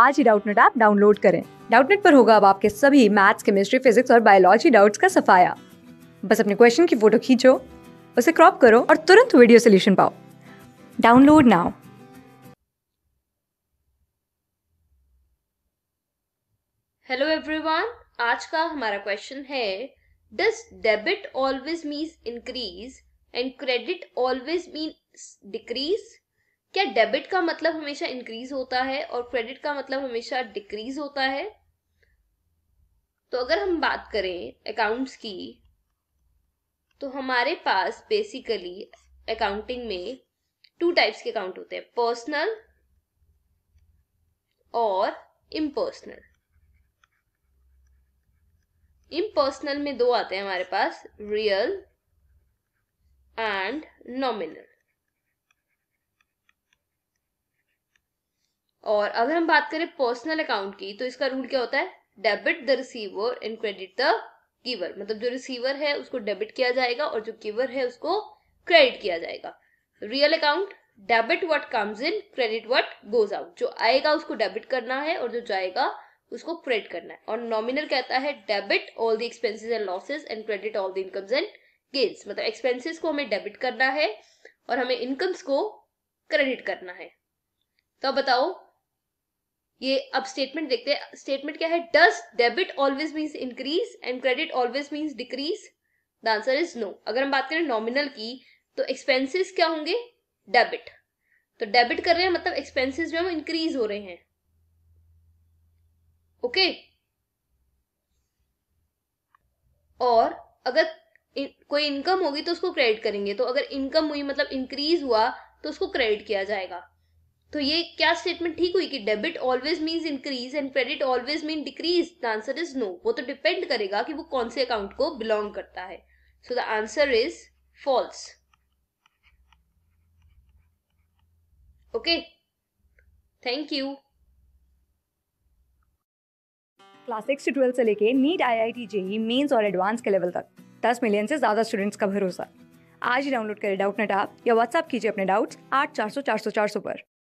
आज ही Doubtnut app download करें डाउटनेट पर होगा अब आपके सभी मैथ्स केमिस्ट्री फिजिक्स और बायोलॉजी डाउट्स का सफाया बस अपने क्वेश्चन की फोटो खींचो उसे क्रॉप करो और तुरंत वीडियो सोल्यूशन पाओ डाउनलोड नाउ हेलो एवरीवन आज का हमारा क्वेश्चन है does debit always means increase and credit always means decrease क्या डेबिट का मतलब हमेशा इंक्रीज होता है और क्रेडिट का मतलब हमेशा डिक्रीज होता है तो अगर हम बात करें अकाउंट्स की तो हमारे पास बेसिकली अकाउंटिंग में टू टाइप्स के अकाउंट होते हैं पर्सनल और इम्पर्सनल इम्पर्सनल में दो आते हैं हमारे पास रियल एंड नॉमिनल और अगर हम बात करें पर्सनल अकाउंट की तो इसका रूल क्या होता है debit the receiver and credit the giver मतलब जो रिसीवर है उसको डेबिट किया जाएगा और जो गिवर है उसको क्रेडिट किया जाएगा real account debit what comes in credit what goes out जो आएगा उसको डेबिट करना है और जो जाएगा उसको क्रेडिट करना है और नॉमिनल कहता है debit all the expenses and losses and credit all the incomes and gains मतलब एक्सपेंसेस को हमें डेबिट करना है और हमें इनकम्स को क्रेडिट करना है तो बताओ ये अब स्टेटमेंट देखते हैं स्टेटमेंट क्या है does debit always means increase and credit always means decrease the answer is no अगर हम बात करें नॉमिनल की तो एक्सपेंसिस क्या होंगे डेबिट तो डेबिट कर रहे हैं मतलब एक्सपेंसिस जो है इंक्रीज हो रहे हैं ओके okay? और अगर इन, कोई इनकम होगी तो उसको क्रेडिट करेंगे तो अगर इनकम हुई मतलब इंक्रीज हुआ तो उसको क्रेडिट किया जाएगा तो ये क्या स्टेटमेंट ठीक हुई कि debit always means increase and credit always mean decrease the answer is no वो तो डिपेंड करेगा कि वो कौन से अकाउंट को बिलोंग करता है so the answer is false okay thank you class six से ट्वेल्थ से लेके NEET I I T JEE mains और एडवांस के लेवल तक दस मिलियन से ज़्यादा स्टूडेंट्स का भरोसा आज ही डाउनलोड करें डाउट नेट आप या व्हाट्सअप कीजिए अपने डाउट्स आठ चार सौ चार सौ चार सौ पर